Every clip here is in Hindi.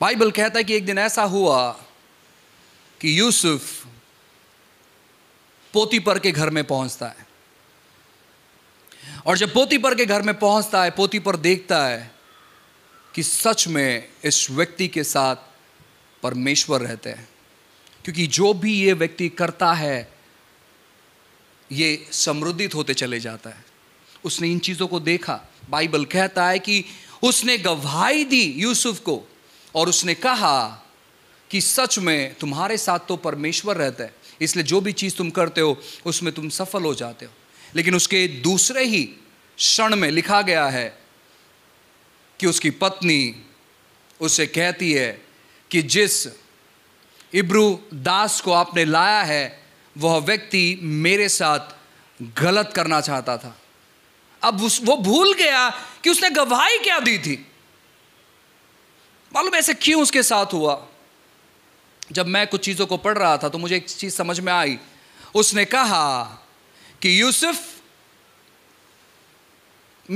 बाइबल कहता है कि एक दिन ऐसा हुआ कि यूसुफ पोती पर के घर में पहुंचता है और जब पोती पर के घर में पहुंचता है पोती पर देखता है कि सच में इस व्यक्ति के साथ परमेश्वर रहते हैं क्योंकि जो भी ये व्यक्ति करता है ये समृद्धित होते चले जाता है उसने इन चीज़ों को देखा बाइबल कहता है कि उसने गवाही दी यूसुफ को और उसने कहा कि सच में तुम्हारे साथ तो परमेश्वर रहता है इसलिए जो भी चीज़ तुम करते हो उसमें तुम सफल हो जाते हो लेकिन उसके दूसरे ही क्षण में लिखा गया है कि उसकी पत्नी उसे कहती है कि जिस इब्रू दास को आपने लाया है वह व्यक्ति मेरे साथ गलत करना चाहता था अब उस वो भूल गया कि उसने गवाही क्या दी थी मालूम ऐसे क्यों उसके साथ हुआ जब मैं कुछ चीज़ों को पढ़ रहा था तो मुझे एक चीज़ समझ में आई उसने कहा कि यूसुफ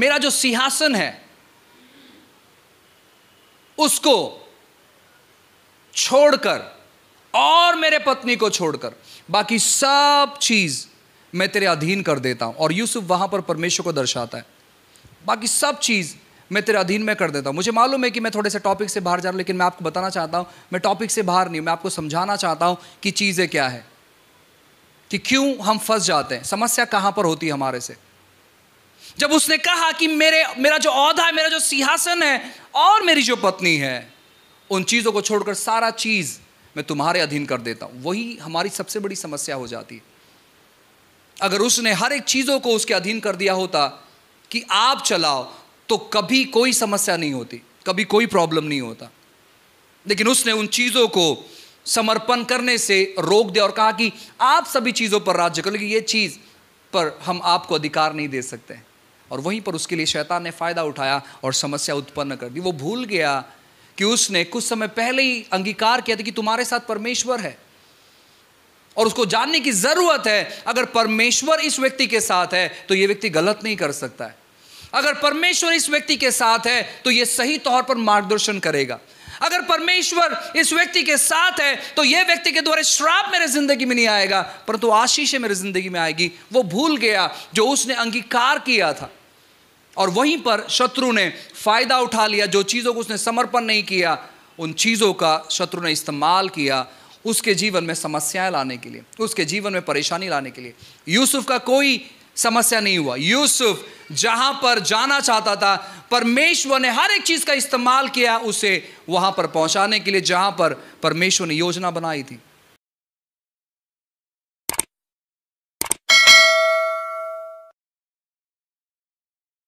मेरा जो सिंहासन है उसको छोड़कर और मेरे पत्नी को छोड़कर बाकी सब चीज़ मैं तेरे अधीन कर देता हूं और यूसुफ वहां पर परमेश्वर को दर्शाता है बाकी सब चीज़ मैं तेरे अधीन में कर देता हूँ मुझे मालूम है कि मैं थोड़े से टॉपिक से बाहर जा रहा हूँ लेकिन मैं आपको बताना चाहता हूँ मैं टॉपिक से बाहर नहीं मैं आपको समझाना चाहता हूँ कि चीज़ें क्या है कि क्यों हम फंस जाते हैं समस्या कहाँ पर होती है हमारे से जब उसने कहा कि मेरे मेरा जो औधा है मेरा जो सिंहासन है और मेरी जो पत्नी है उन चीज़ों को छोड़कर सारा चीज़ मैं तुम्हारे अधीन कर देता हूँ वही हमारी सबसे बड़ी समस्या हो जाती है अगर उसने हर एक चीज़ों को उसके अधीन कर दिया होता कि आप चलाओ तो कभी कोई समस्या नहीं होती कभी कोई प्रॉब्लम नहीं होता लेकिन उसने उन चीज़ों को समर्पण करने से रोक दिया और कहा कि आप सभी चीज़ों पर राज्य करो लेकिन ये चीज़ पर हम आपको अधिकार नहीं दे सकते और वहीं पर उसके लिए शैतान ने फ़ायदा उठाया और समस्या उत्पन्न कर दी वो भूल गया कि उसने कुछ समय पहले ही अंगीकार किया था कि तुम्हारे साथ परमेश्वर है और उसको जानने की ज़रूरत है अगर परमेश्वर इस व्यक्ति के साथ है तो ये व्यक्ति गलत नहीं कर सकता है अगर परमेश्वर इस व्यक्ति के साथ है तो यह सही तौर पर मार्गदर्शन करेगा अगर परमेश्वर इस व्यक्ति के साथ है तो यह व्यक्ति के द्वारा श्राप मेरे जिंदगी में नहीं आएगा परंतु तो आशीष मेरे जिंदगी में आएगी वो भूल गया जो उसने अंगीकार किया था और वहीं पर शत्रु ने फायदा उठा लिया जो चीज़ों को उसने समर्पण नहीं किया उन चीज़ों का शत्रु ने इस्तेमाल किया उसके जीवन में समस्याएं लाने के लिए उसके जीवन में परेशानी लाने के लिए यूसुफ का कोई समस्या नहीं हुआ यूसुफ जहां पर जाना चाहता था परमेश्वर ने हर एक चीज का इस्तेमाल किया उसे वहां पर पहुंचाने के लिए जहां पर परमेश्वर ने योजना बनाई थी